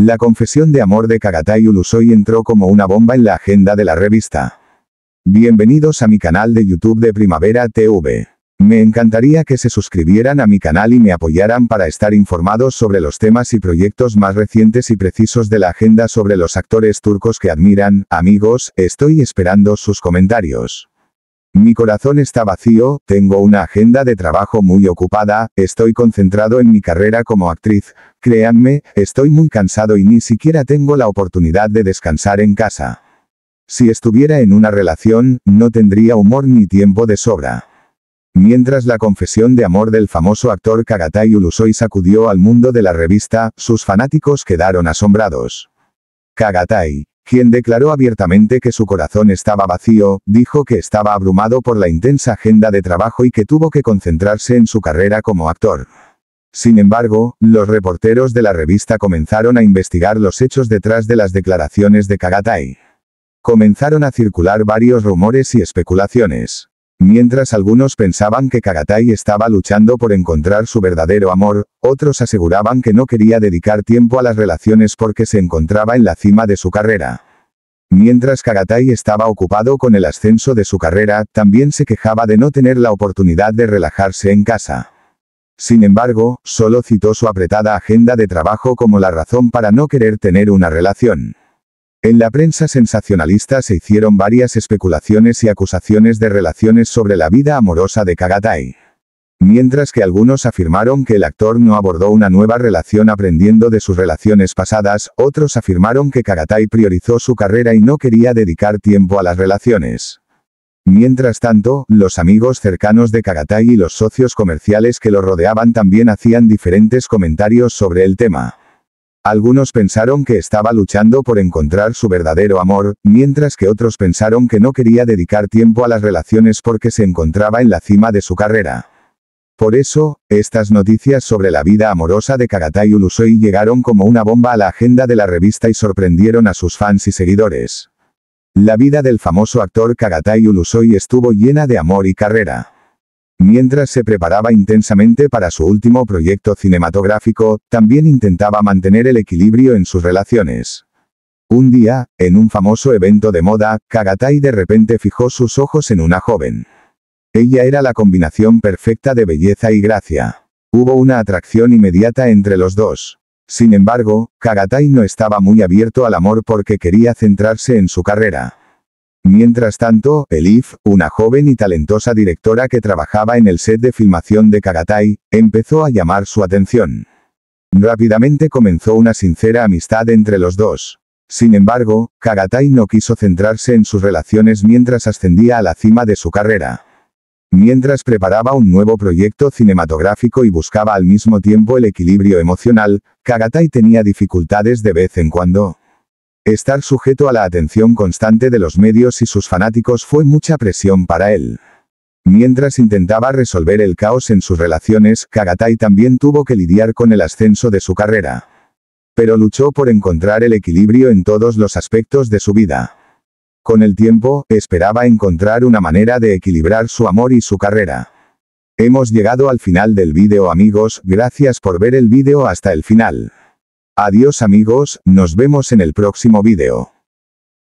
La confesión de amor de Kagatay Ulusoy entró como una bomba en la agenda de la revista. Bienvenidos a mi canal de YouTube de Primavera TV. Me encantaría que se suscribieran a mi canal y me apoyaran para estar informados sobre los temas y proyectos más recientes y precisos de la agenda sobre los actores turcos que admiran. Amigos, estoy esperando sus comentarios. Mi corazón está vacío, tengo una agenda de trabajo muy ocupada, estoy concentrado en mi carrera como actriz, créanme, estoy muy cansado y ni siquiera tengo la oportunidad de descansar en casa. Si estuviera en una relación, no tendría humor ni tiempo de sobra. Mientras la confesión de amor del famoso actor Kagatai Ulusoi sacudió al mundo de la revista, sus fanáticos quedaron asombrados. Kagatai, quien declaró abiertamente que su corazón estaba vacío, dijo que estaba abrumado por la intensa agenda de trabajo y que tuvo que concentrarse en su carrera como actor. Sin embargo, los reporteros de la revista comenzaron a investigar los hechos detrás de las declaraciones de Kagatai. Comenzaron a circular varios rumores y especulaciones. Mientras algunos pensaban que Kagatai estaba luchando por encontrar su verdadero amor, otros aseguraban que no quería dedicar tiempo a las relaciones porque se encontraba en la cima de su carrera. Mientras Kagatai estaba ocupado con el ascenso de su carrera, también se quejaba de no tener la oportunidad de relajarse en casa. Sin embargo, solo citó su apretada agenda de trabajo como la razón para no querer tener una relación. En la prensa sensacionalista se hicieron varias especulaciones y acusaciones de relaciones sobre la vida amorosa de Kagatai. Mientras que algunos afirmaron que el actor no abordó una nueva relación aprendiendo de sus relaciones pasadas, otros afirmaron que Kagatai priorizó su carrera y no quería dedicar tiempo a las relaciones. Mientras tanto, los amigos cercanos de Kagatai y los socios comerciales que lo rodeaban también hacían diferentes comentarios sobre el tema. Algunos pensaron que estaba luchando por encontrar su verdadero amor, mientras que otros pensaron que no quería dedicar tiempo a las relaciones porque se encontraba en la cima de su carrera. Por eso, estas noticias sobre la vida amorosa de Kagatai Ulusoy llegaron como una bomba a la agenda de la revista y sorprendieron a sus fans y seguidores. La vida del famoso actor Kagatai Ulusoy estuvo llena de amor y carrera. Mientras se preparaba intensamente para su último proyecto cinematográfico, también intentaba mantener el equilibrio en sus relaciones. Un día, en un famoso evento de moda, Kagatai de repente fijó sus ojos en una joven. Ella era la combinación perfecta de belleza y gracia. Hubo una atracción inmediata entre los dos. Sin embargo, Kagatai no estaba muy abierto al amor porque quería centrarse en su carrera. Mientras tanto, Elif, una joven y talentosa directora que trabajaba en el set de filmación de Kagatai, empezó a llamar su atención. Rápidamente comenzó una sincera amistad entre los dos. Sin embargo, Kagatai no quiso centrarse en sus relaciones mientras ascendía a la cima de su carrera. Mientras preparaba un nuevo proyecto cinematográfico y buscaba al mismo tiempo el equilibrio emocional, Kagatai tenía dificultades de vez en cuando. Estar sujeto a la atención constante de los medios y sus fanáticos fue mucha presión para él. Mientras intentaba resolver el caos en sus relaciones, Kagatai también tuvo que lidiar con el ascenso de su carrera. Pero luchó por encontrar el equilibrio en todos los aspectos de su vida. Con el tiempo, esperaba encontrar una manera de equilibrar su amor y su carrera. Hemos llegado al final del vídeo amigos, gracias por ver el vídeo hasta el final. Adiós amigos, nos vemos en el próximo video.